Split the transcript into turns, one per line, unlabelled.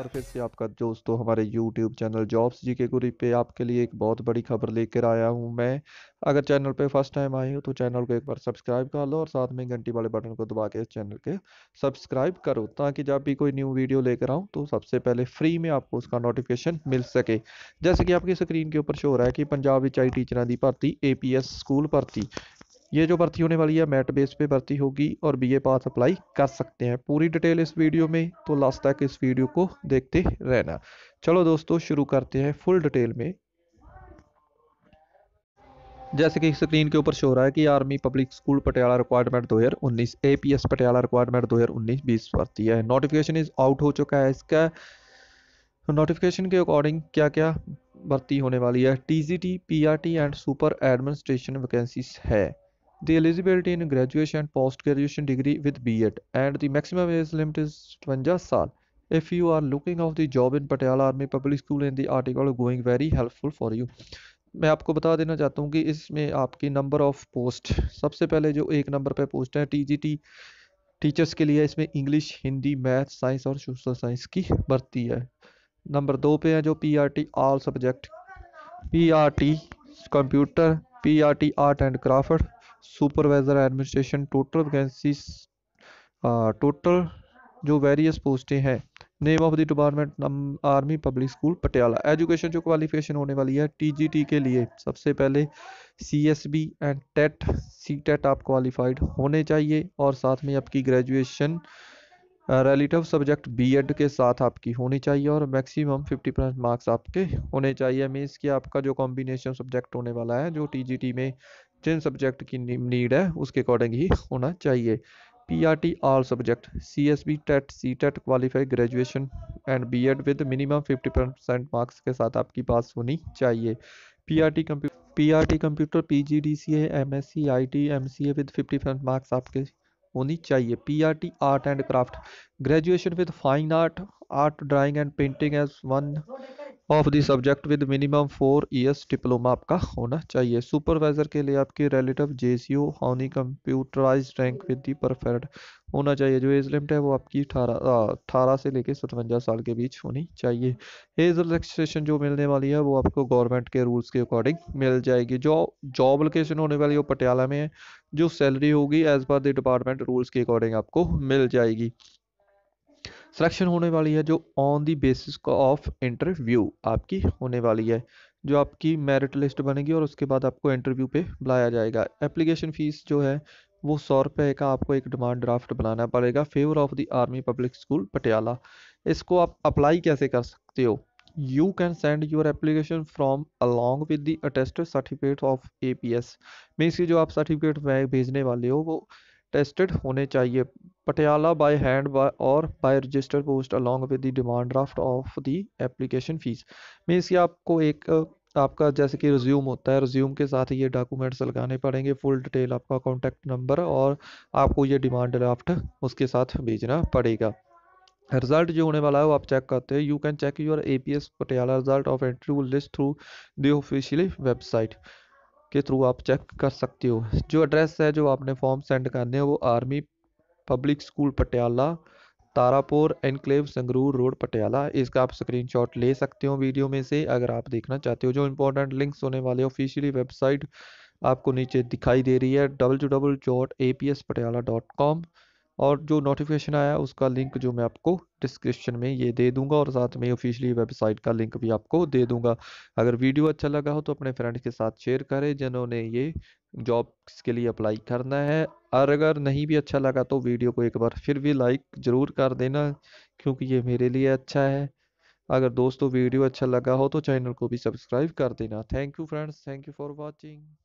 बार फिर से आपका दोस्तों हमारे YouTube चैनल जॉब्स जी के गुरी पे आपके लिए एक बहुत बड़ी खबर लेकर आया हूँ मैं अगर चैनल पे फर्स्ट टाइम आए हो तो चैनल को एक बार सब्सक्राइब कर लो और साथ में घंटी वाले बटन को दबा के इस चैनल के सब्सक्राइब करो ताकि जब भी कोई न्यू वीडियो लेकर आऊँ तो सबसे पहले फ्री में आपको उसका नोटिफिकेशन मिल सके जैसे कि आपकी स्क्रीन के ऊपर शो रहा है कि पंजाब विच आई टीचर की भर्ती ए स्कूल भर्ती ये जो भर्ती होने वाली है मेट बेस पे भर्ती होगी और बीए पास अप्लाई कर सकते हैं पूरी डिटेल इस वीडियो में तो लास्ट तक इस वीडियो को देखते रहना चलो दोस्तों शुरू करते हैं फुल डिटेल में जैसे कि स्क्रीन के ऊपर शो रहा है कि army public school Patiala requirement 2019 APS Patiala requirement 2019 बीस भर्ती है नोटिफिकेशन इज आउट हो चुका है इसका नोटिफिकेशन के अकॉर्डिंग क्या क्या भर्ती होने वाली है T G T P R T and super administration vacancies है the eligibility in graduation post graduation degree with B.Ed and the maximum age limit is 52 saal. If you are looking of the job in Patiala Army Public School in the article going very helpful for you. मैं आपको बता देना चाहता हूँ कि इसमें आपकी number of post सबसे पहले जो एक नंबर पे पोस्ट है टीजीटी टीचर्स के लिए इसमें इंग्लिश हिंदी मैथ साइंस और सोशल साइंस की भर्ती है नंबर दो पे है जो PRT all subject PRT computer PRT art and craft supervisor administration total vacancy total जो वेरियस पोस्टें हैं name of the department army public school Patiala education जो क्वालिफिकेशन होने वाली है टीजीटी के लिए सबसे पहले CSB and TET C TET आप क्वालिफाइड होने चाहिए और साथ में आपकी ग्रेजुएशन रिलेटिव सब्जेक्ट बीएड के साथ आपकी होनी चाहिए और मैक्सिमम 50 परसेंट मार्क्स आपके होने चाहिए मीन्स कि आपका जो कॉम्बिनेशन सब्जेक्ट होने वाला है जो टीजीटी में जिन सब्जेक्ट की नीड है उसके अकॉर्डिंग ही होना चाहिए P R T all subject C S B TET C TET qualify graduation and B Ed with minimum fifty percent marks के साथ आपकी पास होनी चाहिए P R T computer P R T computer P G D C M S C I T M C A with fifty percent marks आपके होनी चाहिए PRT art and craft graduation with fine art art drawing and painting as one of the subject with minimum four years diploma आपका होना चाहिए supervisor के लिए आपकी relative J C O only computerise rank with the perfect होना चाहिए जो age limit है वो आपकी अठारह अठारह से लेकर सतवंजा साल के बीच होनी चाहिए एज रिलेक्सेशन जो मिलने वाली है वो आपको गवर्नमेंट के रूल्स के अकॉर्डिंग मिल जाएगी जो जॉब लोकेशन होने वाली वो पटियाला में है जो सैलरी होगी as per the department rules के अकॉर्डिंग आपको मिल जाएगी सिलेक्शन होने वाली है जो on the basis of interview आपकी होने वाली है जो आपकी मेरिट लिस्ट बनेगी और उसके बाद आपको इंटरव्यू पे बुलाया जाएगा एप्लीकेशन फ़ीस जो है वो सौ रुपये का आपको एक डिमांड ड्राफ्ट बनाना पड़ेगा favour of the army public school Patiala इसको आप अप्लाई कैसे कर सकते हो you can send your application from along with certificate of A P S means जो आप सर्टिफिकेट भेजने वाले हो वो टेस्टेड होने चाहिए पटियाला बाय हैंड बाय और by register post along with the demand draft of the application fees means ये आपको एक आपका जैसे कि रिज्यूम होता है रिज्यूम के साथ ये डॉक्यूमेंट्स लगाने पड़ेंगे फुल डिटेल आपका कॉन्टैक्ट नंबर और आपको ये डिमांड ड्राफ्ट उसके साथ भेजना पड़ेगा रिजल्ट जो होने वाला है वो आप चेक करते हैं you can check your A P S Patiala result of interview list through the officially website के थ्रू आप चेक कर सकते हो जो एड्रेस है जो आपने फॉर्म सेंड करने है वो army public school Patiala Tarapur enclave Sangrur road Patiala इसका आप स्क्रीनशॉट ले सकते हो वीडियो में से अगर आप देखना चाहते हो जो इंपॉर्टेंट लिंक्स होने वाले ऑफिशियली वेबसाइट आपको नीचे दिखाई दे रही है W W dot A P S Patiala dot com और जो नोटिफिकेशन आया उसका लिंक जो मैं आपको डिस्क्रिप्शन में ये दे दूंगा और साथ में ऑफिशियली वेबसाइट का लिंक भी आपको दे दूंगा अगर वीडियो अच्छा लगा हो तो अपने फ्रेंड्स के साथ शेयर करें जिन्होंने ये जॉब के लिए अप्लाई करना है और अगर नहीं भी अच्छा लगा तो वीडियो को एक बार फिर भी लाइक ज़रूर कर देना क्योंकि ये मेरे लिए अच्छा है अगर दोस्तों वीडियो अच्छा लगा हो तो चैनल को भी सब्सक्राइब कर देना thank you friends thank you for watching